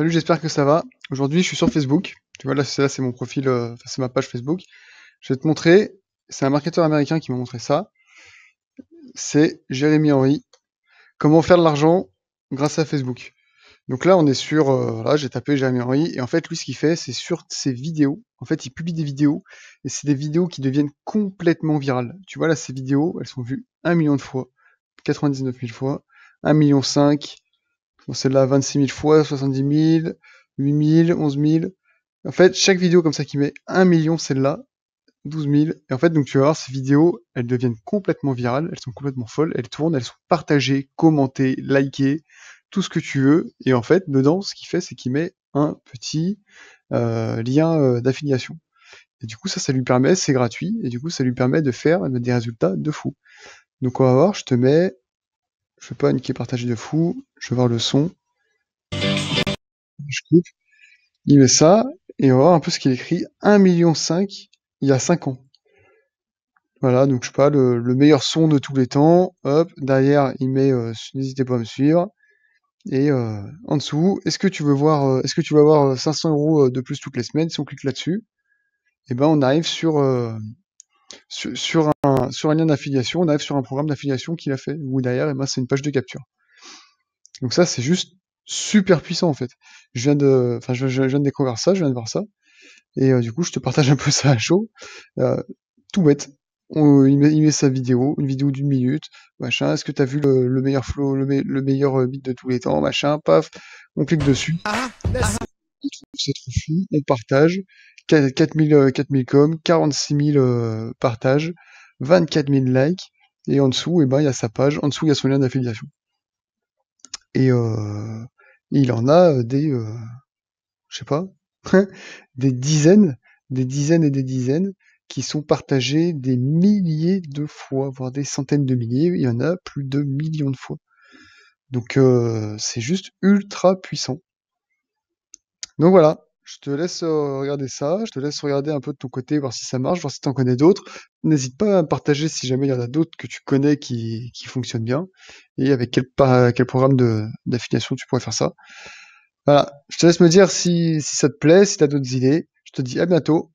Salut, j'espère que ça va. Aujourd'hui, je suis sur Facebook. Tu vois, là, c'est, c'est mon profil, euh, c'est ma page Facebook. Je vais te montrer, c'est un marketeur américain qui m'a montré ça. C'est Jérémy Henry. Comment faire de l'argent grâce à Facebook. Donc là, on est sur, euh, j'ai tapé Jérémy Henry. Et en fait, lui, ce qu'il fait, c'est sur ses vidéos. En fait, il publie des vidéos. Et c'est des vidéos qui deviennent complètement virales. Tu vois, là, ces vidéos, elles sont vues un million de fois, 99 000 fois, 1 million 5, celle-là, 26 000 fois, 70 000, 8 000, 11 000. En fait, chaque vidéo comme ça qui met 1 million, celle-là, 12 000. Et en fait, donc tu vas voir, ces vidéos, elles deviennent complètement virales, elles sont complètement folles, elles tournent, elles sont partagées, commentées, likées, tout ce que tu veux. Et en fait, dedans, ce qu'il fait, c'est qu'il met un petit euh, lien euh, d'affiliation. Et du coup, ça, ça lui permet, c'est gratuit, et du coup, ça lui permet de faire des résultats de fou. Donc on va voir, je te mets, je fais pas une qui est partagée de fou, je vais voir le son. Je coupe. Il met ça, et on va voir un peu ce qu'il écrit. 1,5 million il y a 5 ans. Voilà, donc je sais pas, le, meilleur son de tous les temps. Hop, derrière, il met euh, n'hésitez pas à me suivre. Et euh, en dessous, est-ce que tu veux voir, euh, est-ce que tu vas avoir 500 euros de plus toutes les semaines Si on clique là-dessus, et eh ben on arrive sur, sur, un, sur lien d'affiliation, on arrive sur un programme d'affiliation qu'il a fait. Ou derrière, et eh ben, c'est une page de capture. Donc ça, c'est juste super puissant en fait. Je viens de, enfin, je, viens de découvrir ça, je viens de voir ça, et euh, du coup, je te partage un peu ça à chaud, euh, tout bête. il, met, sa vidéo, une vidéo d'une minute, machin. Est-ce que tu as vu le, meilleur flow, le, meilleur euh, beat de tous les temps, machin, paf. On clique dessus. Ah, ah, ah. c'est trop fou. On partage. 4000, 4000 coms, 46 000 partages, 24 000 likes. Et en dessous, et eh ben, il y a sa page. En dessous, il y a son lien d'affiliation. Et euh, il en a euh, des, euh, je sais pas, des dizaines, des dizaines et des dizaines qui sont partagées des milliers de fois, voire des centaines de milliers. Il y en a plus de millions de fois. Donc c'est juste ultra puissant. Donc voilà, je te laisse euh, regarder ça, je te laisse regarder un peu de ton côté, voir si ça marche, voir si tu en connais d'autres. N'hésite pas à partager si jamais il y en a d'autres que tu connais qui, fonctionnent bien et avec quel, quel programme d'affiliation tu pourrais faire ça. Voilà, je te laisse me dire si, si ça te plaît, si tu as d'autres idées. Je te dis à bientôt